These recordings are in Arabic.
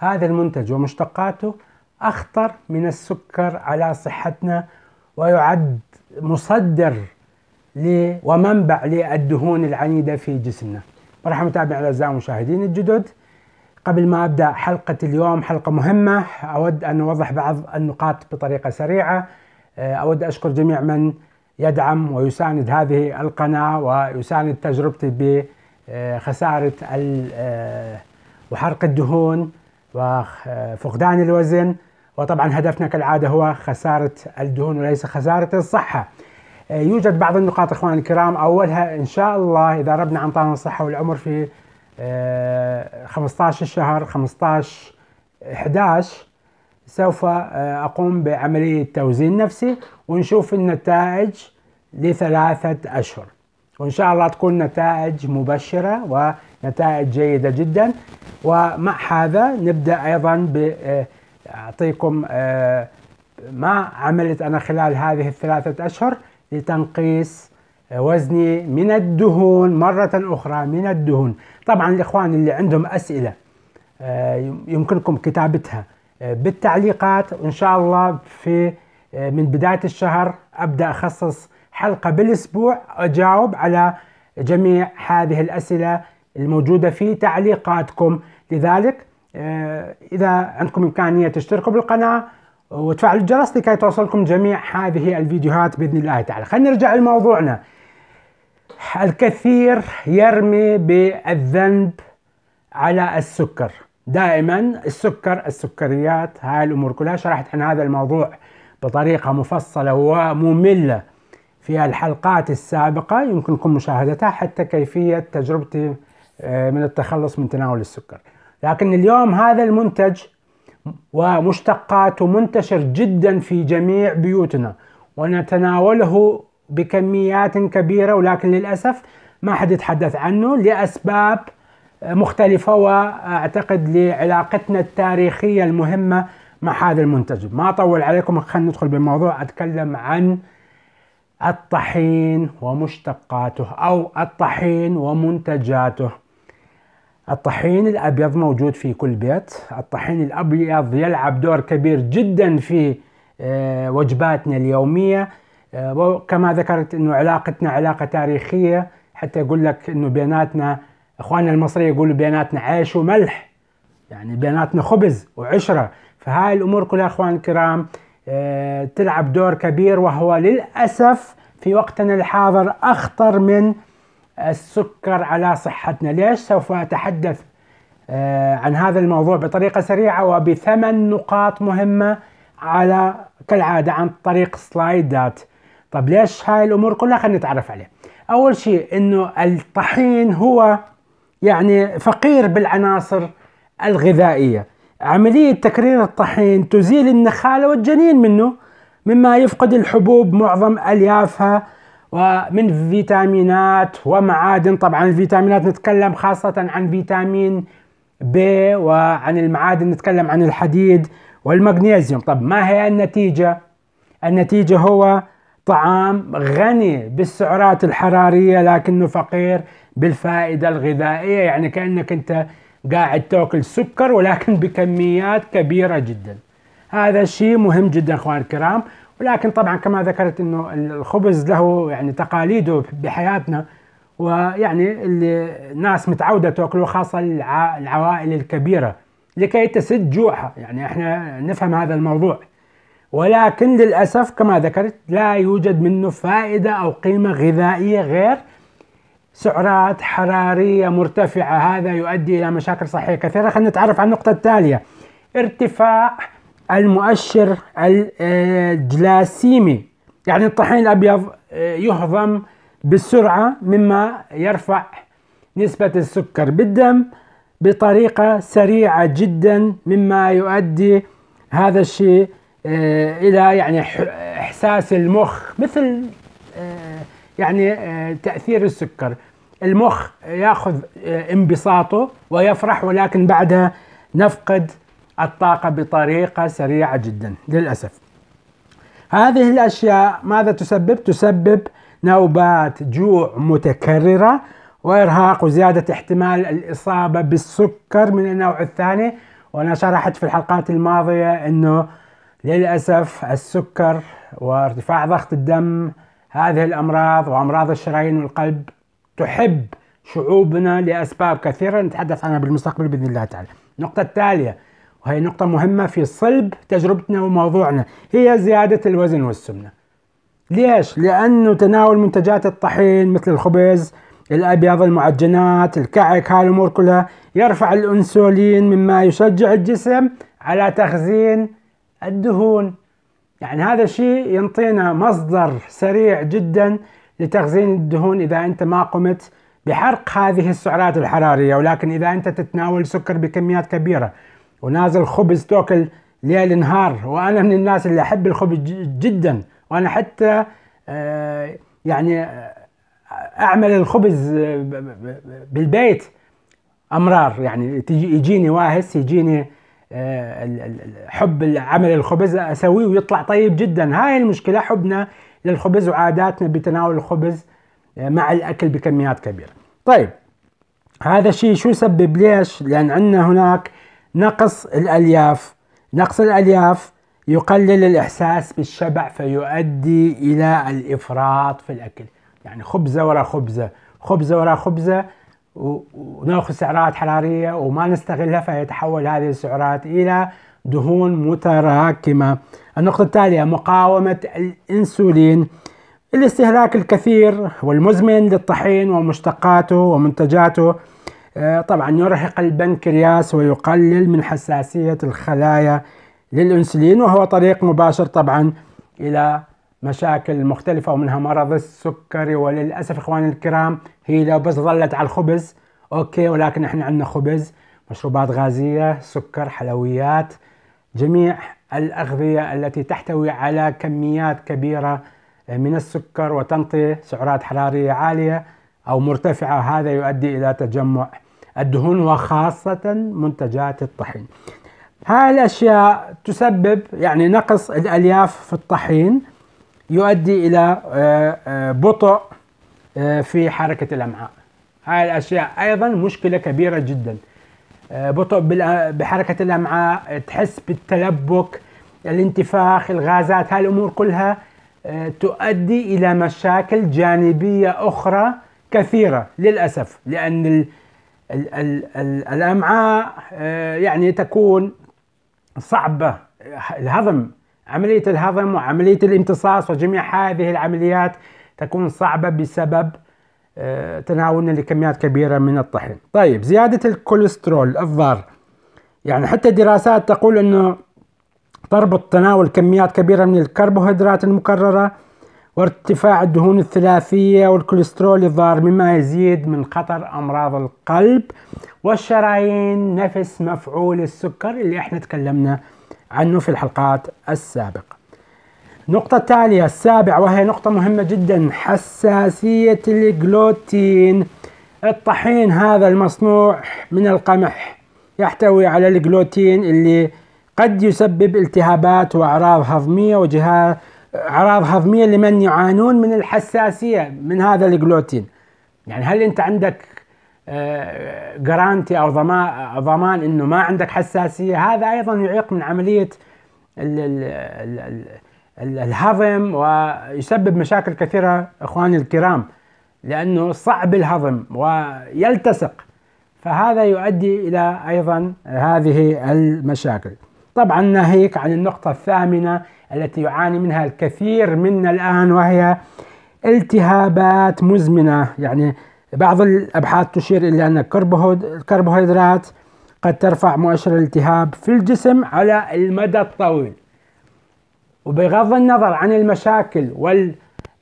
هذا المنتج ومشتقاته أخطر من السكر على صحتنا ويعد مصدر ومنبع للدهون العنيدة في جسمنا مرحبا متابعي الأعزاء ومشاهدين الجدد قبل ما أبدأ حلقة اليوم حلقة مهمة أود أن أوضح بعض النقاط بطريقة سريعة آه، أود أشكر جميع من يدعم ويساند هذه القناة ويساند تجربتي بخسارة آه، وحرق الدهون وفقدان الوزن وطبعا هدفنا كالعادة هو خسارة الدهون وليس خسارة الصحة آه، يوجد بعض النقاط اخواني الكرام اولها ان شاء الله اذا ربنا عن الصحه والعمر في 15 شهر 15 11 سوف آه، اقوم بعمليه توزين نفسي ونشوف النتائج لثلاثه اشهر وان شاء الله تكون نتائج مبشره ونتائج جيده جدا ومع هذا نبدا ايضا آه، اعطيكم آه، ما عملت انا خلال هذه الثلاثه اشهر لتنقيص آه، وزني من الدهون مرة أخرى من الدهون طبعا الإخوان اللي عندهم أسئلة يمكنكم كتابتها بالتعليقات وإن شاء الله في من بداية الشهر أبدأ أخصص حلقة بالأسبوع أجاوب على جميع هذه الأسئلة الموجودة في تعليقاتكم لذلك آه، إذا عندكم إمكانية تشتركوا بالقناة وتفعلوا الجرس لكي توصلكم جميع هذه الفيديوهات بإذن الله تعالى خلينا نرجع لموضوعنا الكثير يرمي بالذنب على السكر دائما السكر السكريات هاي الأمور كلها شرحت عن هذا الموضوع بطريقة مفصلة ومملة في الحلقات السابقة يمكنكم مشاهدتها حتى كيفية تجربتي آه، من التخلص من تناول السكر لكن اليوم هذا المنتج ومشتقاته منتشر جدا في جميع بيوتنا ونتناوله بكميات كبيرة ولكن للأسف ما حد يتحدث عنه لأسباب مختلفة وأعتقد لعلاقتنا التاريخية المهمة مع هذا المنتج ما أطول عليكم خلينا ندخل بالموضوع أتكلم عن الطحين ومشتقاته أو الطحين ومنتجاته الطحين الابيض موجود في كل بيت الطحين الابيض يلعب دور كبير جدا في آه، وجباتنا اليوميه آه، وكما ذكرت انه علاقتنا علاقه تاريخيه حتى يقول لك انه بيناتنا اخواننا المصري يقولوا بيناتنا عيش وملح يعني بيناتنا خبز وعشره فهاي الامور كلها اخوان الكرام آه، تلعب دور كبير وهو للاسف في وقتنا الحاضر اخطر من السكر على صحتنا ليش سوف أتحدث آه، عن هذا الموضوع بطريقة سريعة وبثمن نقاط مهمة على كالعادة عن طريق سلايدات طب ليش هاي الأمور كلها خلينا نتعرف عليه أول شيء أنه الطحين هو يعني فقير بالعناصر الغذائية عملية تكرير الطحين تزيل النخالة والجنين منه مما يفقد الحبوب معظم أليافها ومن فيتامينات ومعادن طبعا الفيتامينات نتكلم خاصة عن فيتامين بي وعن المعادن نتكلم عن الحديد والمغنيسيوم طب ما هي النتيجة؟ النتيجة هو طعام غني بالسعرات الحرارية لكنه فقير بالفائدة الغذائية يعني كأنك أنت قاعد تاكل سكر ولكن بكميات كبيرة جدا هذا شيء مهم جدا اخوان الكرام ولكن طبعا كما ذكرت انه الخبز له يعني تقاليده بحياتنا ويعني الناس متعوده تاكله خاصه العوائل الكبيره لكي تسد جوعها يعني احنا نفهم هذا الموضوع ولكن للاسف كما ذكرت لا يوجد منه فائده او قيمه غذائيه غير سعرات حراريه مرتفعه هذا يؤدي الى مشاكل صحيه كثيره خلينا نتعرف على النقطه التاليه ارتفاع المؤشر الجلاسيمي يعني الطحين الأبيض آه، يهضم بسرعة مما يرفع نسبة السكر بالدم بطريقة سريعة جدا مما يؤدي هذا الشيء آه، إلى يعني إحساس المخ مثل آه، يعني تأثير السكر المخ ياخذ انبساطه ويفرح ولكن بعدها نفقد الطاقة بطريقة سريعة جدا للأسف هذه الأشياء ماذا تسبب؟ تسبب نوبات جوع متكررة وإرهاق وزيادة احتمال الإصابة بالسكر من النوع الثاني وأنا شرحت في الحلقات الماضية أنه للأسف السكر وارتفاع ضغط الدم هذه الأمراض وأمراض الشرايين والقلب تحب شعوبنا لأسباب كثيرة نتحدث عنها بالمستقبل بإذن الله تعالى النقطة التالية وهي نقطة مهمة في صلب تجربتنا وموضوعنا هي زيادة الوزن والسمنة ليش؟ لأنه تناول منتجات الطحين مثل الخبز الأبيض المعجنات الكعك هالأمور كلها يرفع الأنسولين مما يشجع الجسم على تخزين الدهون يعني هذا الشيء ينطينا مصدر سريع جدا لتخزين الدهون إذا أنت ما قمت بحرق هذه السعرات الحرارية ولكن إذا أنت تتناول سكر بكميات كبيرة ونازل خبز تاكل ليل نهار وانا من الناس اللي احب الخبز جدا وانا حتى آه، يعني آه، اعمل الخبز آه، بالبيت امرار يعني تجي يجيني واهس يجيني حب عمل الخبز اسويه ويطلع طيب جدا هاي المشكله حبنا للخبز وعاداتنا بتناول الخبز مع الاكل بكميات كبيره طيب هذا الشيء شو يسبب ليش لان عندنا هناك نقص الألياف نقص الألياف يقلل الإحساس بالشبع فيؤدي إلى الإفراط في الأكل يعني خبزة ورا خبزة خبزة ورا خبزة وناخذ سعرات حرارية وما نستغلها فيتحول هذه السعرات إلى دهون متراكمة النقطة التالية مقاومة الإنسولين الاستهلاك الكثير والمزمن للطحين ومشتقاته ومنتجاته آه، طبعا يرهق البنكرياس ويقلل من حساسية الخلايا للأنسولين وهو طريق مباشر طبعا إلى مشاكل مختلفة ومنها مرض السكري وللأسف إخواني الكرام هي لو بس ظلت على الخبز أوكي ولكن إحنا عندنا خبز مشروبات غازية سكر حلويات جميع الأغذية التي تحتوي على كميات كبيرة من السكر وتنطي سعرات حرارية عالية أو مرتفعة هذا يؤدي إلى تجمع الدهون وخاصة منتجات الطحين هاي الأشياء تسبب يعني نقص الألياف في الطحين يؤدي إلى آه، آه، بطء آه، في حركة الأمعاء هاي الأشياء أيضا مشكلة كبيرة جدا بطء بحركة الأمعاء تحس بالتلبك الانتفاخ الغازات هاي الأمور كلها تؤدي إلى مشاكل جانبية أخرى كثيرة للأسف لأن الـ الـ الـ الـ الأمعاء آه، يعني تكون صعبة الهضم عملية الهضم وعملية الامتصاص وجميع هذه العمليات تكون صعبة بسبب آه، تناولنا لكميات كبيرة من الطحين طيب زيادة الكوليسترول الضار يعني حتى الدراسات تقول أنه تربط تناول كميات كبيرة من الكربوهيدرات المكررة وارتفاع الدهون الثلاثية والكوليسترول الضار مما يزيد من خطر أمراض القلب والشرايين نفس مفعول السكر اللي احنا تكلمنا عنه في الحلقات السابقة النقطة التالية السابعة وهي نقطة مهمة جدا حساسية الجلوتين الطحين هذا المصنوع من القمح يحتوي على الجلوتين اللي قد يسبب التهابات وأعراض هضمية وجهاز اعراض هضميه لمن يعانون من الحساسيه من هذا الجلوتين يعني هل انت عندك جرانتي آه، او ضمان انه ما عندك حساسيه هذا ايضا يعيق من عمليه ال ال الهضم ويسبب مشاكل كثيره اخواني الكرام لانه صعب الهضم ويلتصق فهذا يؤدي الى ايضا هذه المشاكل طبعا ناهيك عن النقطه الثامنه التي يعاني منها الكثير منا الآن وهي التهابات مزمنة يعني بعض الأبحاث تشير إلى أن الكربوهيدرات قد ترفع مؤشر الالتهاب في الجسم على المدى الطويل وبغض النظر عن المشاكل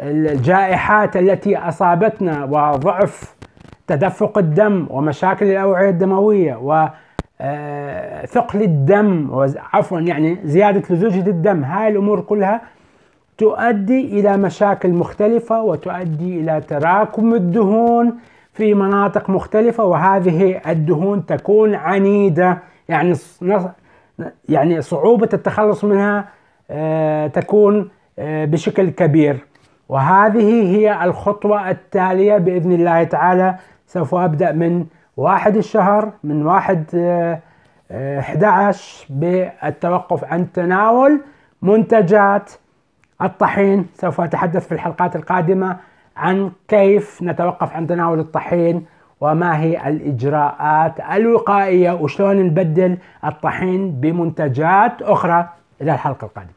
والجائحات التي أصابتنا وضعف تدفق الدم ومشاكل الأوعية الدموية و آه، ثقل الدم عفوا يعني زيادة لزوجة الدم هاي الأمور كلها تؤدي إلى مشاكل مختلفة وتؤدي إلى تراكم الدهون في مناطق مختلفة وهذه الدهون تكون عنيدة يعني يعني صعوبة التخلص منها آه، تكون آه، بشكل كبير وهذه هي الخطوة التالية بإذن الله تعالى سوف أبدأ من واحد الشهر من واحد 11 آه، بالتوقف عن تناول منتجات الطحين سوف أتحدث في الحلقات القادمة عن كيف نتوقف عن تناول الطحين وما هي الإجراءات الوقائية وشلون نبدل الطحين بمنتجات أخرى إلى الحلقة القادمة